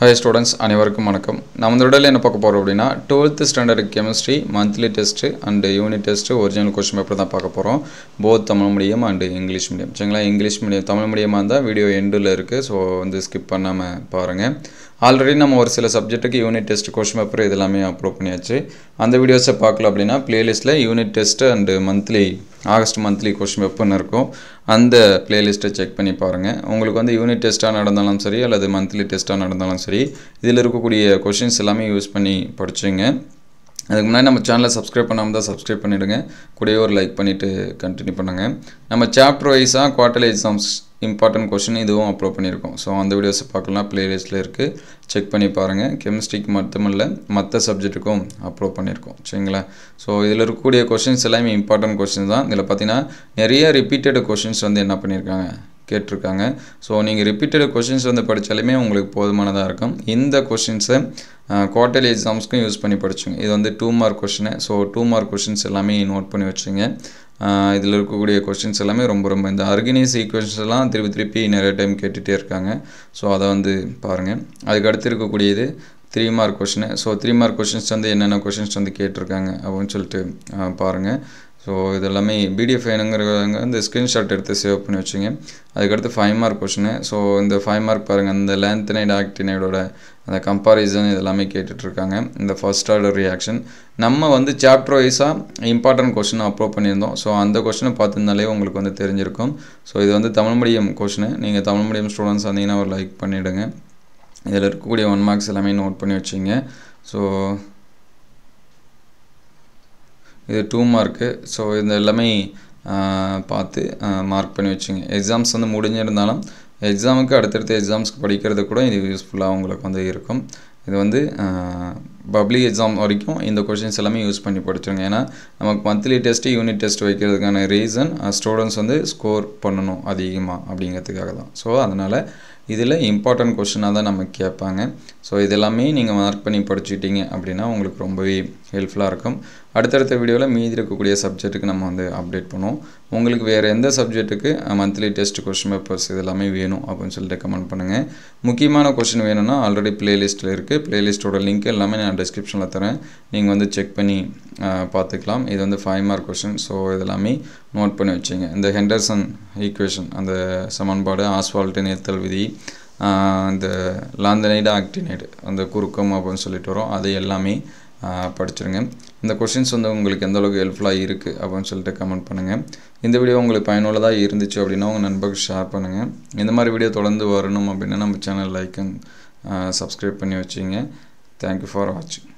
hi students அனைவருக்கும் வணக்கம் நம்ம இந்த உடலில் என்ன பார்க்க போகிறோம் அப்படின்னா twelfth standard chemistry monthly test and unit test original question paper தான் பார்க்க போகிறோம் both Tamil medium and English medium சரிங்களா இங்கிலீஷ் மீடியம் தமிழ் மீடியமாக இருந்தால் வீடியோ எண்டில் இருக்குது ஸோ வந்து ஸ்கிப் பண்ணாமல் பாருங்கள் ஆல்ரெடி நம்ம ஒரு சில சப்ஜெக்ட்டுக்கு யூனிட் டெஸ்ட் கொஸ்டின் பேப்பர் இதெல்லாமே அப்லோட் பண்ணியாச்சு அந்த வீடியோஸை பார்க்கல அப்படின்னா ப்ளேலிஸ்ட்டில் unit test and monthly August monthly question வெப்பன் இருக்கும் அந்த பிளேலிஸ்ட்டை செக் பண்ணி பாருங்கள் உங்களுக்கு வந்து யூனிட் டெஸ்ட்டாக நடந்தாலும் சரி அல்லது மந்த்லி டெஸ்ட்டாக நடந்தாலும் சரி இதில் இருக்கக்கூடிய கொஷின்ஸ் எல்லாமே யூஸ் பண்ணி படிச்சுங்க அதுக்கு முன்னாடி நம்ம சேனலை சப்ஸ்கிரைப் பண்ணாமல் தான் சப்ஸ்கிரைப் பண்ணிவிடுங்க கூடவே ஒரு லைக் பண்ணிவிட்டு கண்டினியூ பண்ணுங்கள் நம்ம சாப்டர் வைஸாக குவார்டர்லி எக்ஸாம்ஸ் இம்பார்ட்டன்ட் கொஷின் இதுவும் அப்லோட் பண்ணியிருக்கோம் ஸோ அந்த வீடியோஸை பார்க்கலாம் பிளேலிஸ்ட்டில் இருக்குது செக் பண்ணி பாருங்கள் கெமிஸ்ட்ரிக்கு மட்டுமில்லை மற்ற சப்ஜெக்ட்டுக்கும் அப்லோட் பண்ணியிருக்கோம் சரிங்களா ஸோ இதில் இருக்கக்கூடிய கொஷின்ஸ் எல்லாமே இம்பார்ட்டன்ட் கொஷின்ஸ் தான் இதில் பார்த்தீங்கன்னா நிறைய ரிப்பீட்டட் கொஷின்ஸ் வந்து என்ன பண்ணியிருக்காங்க கேட்டிருக்காங்க ஸோ நீங்கள் ரிப்பீட்டட் கொஷின்ஸ் வந்து படித்தாலுமே உங்களுக்கு போதுமானதாக இருக்கும் இந்த கொஷின்ஸை குவார்டர்லி எக்ஸாம்ஸ்க்கும் யூஸ் பண்ணி படிச்சுங்க இது வந்து two mark question so two mark questions எல்லாமே நோட் பண்ணி வச்சுங்க இதில் இருக்கக்கூடிய கொஷின்ஸ் எல்லாமே ரொம்ப ரொம்ப இந்த ஆர்கனைஸ் ஈக்குவேஷன்ஸ் எல்லாம் திருப்பி திருப்பி நிறைய டைம் கேட்டுகிட்டே இருக்காங்க ஸோ அதை வந்து பாருங்கள் அதுக்கடுத்து இருக்கக்கூடியது three mark question so three mark questions வந்து என்னென்ன கொஷின்ஸ் வந்து கேட்டிருக்காங்க அப்படின்னு சொல்லிட்டு பாருங்கள் ஸோ இது எல்லாமே பிடிஎஃப் வேணுங்கிறவங்க இந்த ஸ்க்ரீன்ஷாட் எடுத்து சேவ் பண்ணி வச்சுங்க அதுக்கடுத்து ஃபைவ் மார்க் கொஷினு ஸோ இந்த ஃபைவ் மார்க் பாருங்கள் இந்த லேந்தினைடு ஆக்டினைடோட அந்த கம்பாரிசன் இதெல்லாமே கேட்டுட்ருக்காங்க இந்த ஃபஸ்ட் ஆர்டர் ரியாக்ஷன் நம்ம வந்து சாப்டர் வைஸாக இம்பார்ட்டன்ட் கொஷனை அப்ரோவ் பண்ணியிருந்தோம் ஸோ அந்த கொஷினை பார்த்துருந்தாலே உங்களுக்கு வந்து தெரிஞ்சிருக்கும் ஸோ இது வந்து தமிழ் மீடியம் கொஷினு நீங்கள் தமிழ் மீடியம் ஸ்டூடெண்ட்ஸ் வந்தீங்கன்னா ஒரு லைக் பண்ணிவிடுங்க இதில் இருக்கக்கூடிய ஒன் மார்க்ஸ் எல்லாமே நோட் பண்ணி வச்சுங்க ஸோ இது டூ மார்க்கு ஸோ இது எல்லாமே பார்த்து மார்க் பண்ணி வச்சுங்க எக்ஸாம்ஸ் வந்து முடிஞ்சிருந்தாலும் எக்ஸாமுக்கு அடுத்தடுத்த எக்ஸாம்ஸ்க்கு படிக்கிறது கூட இது யூஸ்ஃபுல்லாக உங்களுக்கு வந்து இருக்கும் இது வந்து பப்ளிக் எக்ஸாம் வரைக்கும் இந்த கொஷின்ஸ் எல்லாமே யூஸ் பண்ணி படிச்சிருங்க ஏன்னா நமக்கு மந்த்லி டெஸ்ட்டு யூனிட் டெஸ்ட் வைக்கிறதுக்கான ரீசன் ஸ்டூடெண்ட்ஸ் வந்து ஸ்கோர் பண்ணணும் அதிகமாக அப்படிங்கிறதுக்காக தான் ஸோ அதனால் இதில் இம்பார்ட்டண்ட் கொஷினாக தான் நம்ம கேட்பாங்க ஸோ இதெல்லாமே நீங்கள் மார்க் பண்ணி படிச்சுக்கிட்டீங்க அப்படின்னா உங்களுக்கு ரொம்பவே ஹெல்ப்ஃபுல்லாக இருக்கும் அடுத்தடுத்த வீடியோவில் மீதி இருக்கக்கூடிய சப்ஜெக்ட்டுக்கு நம்ம வந்து அப்டேட் பண்ணுவோம் உங்களுக்கு வேறு எந்த சப்ஜெக்ட்டுக்கு மந்த்லி டெஸ்ட் கொஷின் பேப்பர்ஸ் இதெல்லாமே வேணும் அப்படின்னு சொல்லிட்டு ரெக்கமெண்ட் பண்ணுங்கள் முக்கியமான கொஷின் வேணும்னா ஆல்ரெடி ப்ளேலிஸ்ட்டில் இருக்குது ப்ளேலிஸ்ட்டோட லிங்க் எல்லாமே நான் டிஸ்கிரிப்ஷனில் தரேன் நீங்கள் வந்து செக் பண்ணி பார்த்துக்கலாம் இது வந்து ஃபைவ் மார்க் கொஷின் ஸோ இதெல்லாமே நோட் பண்ணி வச்சுங்க இந்த ஹெண்டர்சன் ஈக்குவேஷன் அந்த சமன்பாடு ஆஸ்வால்ட்டு நேர்த்தல் விதி இந்த லாந்தனைடு ஆக்டினைடு அந்த குறுக்கம் அப்படின்னு சொல்லிட்டு வரும் அது எல்லாமே படிச்சுருங்க இந்த கொஷின்ஸ் வந்து உங்களுக்கு எந்த அளவுக்கு ஹெல்ப்ஃபுல்லாக இருக்குது அப்படின்னு சொல்லிட்டு கமெண்ட் பண்ணுங்கள் இந்த வீடியோ உங்களுக்கு பயனுள்ளதாக இருந்துச்சு அப்படின்னா உங்கள் நண்பர்கள் ஷேர் பண்ணுங்கள் இந்த மாதிரி வீடியோ தொடர்ந்து வரணும் அப்படின்னா நம்ம சேனல் லைக் சப்ஸ்கிரைப் பண்ணி வச்சுங்க தேங்க்யூ ஃபார் வாட்சிங்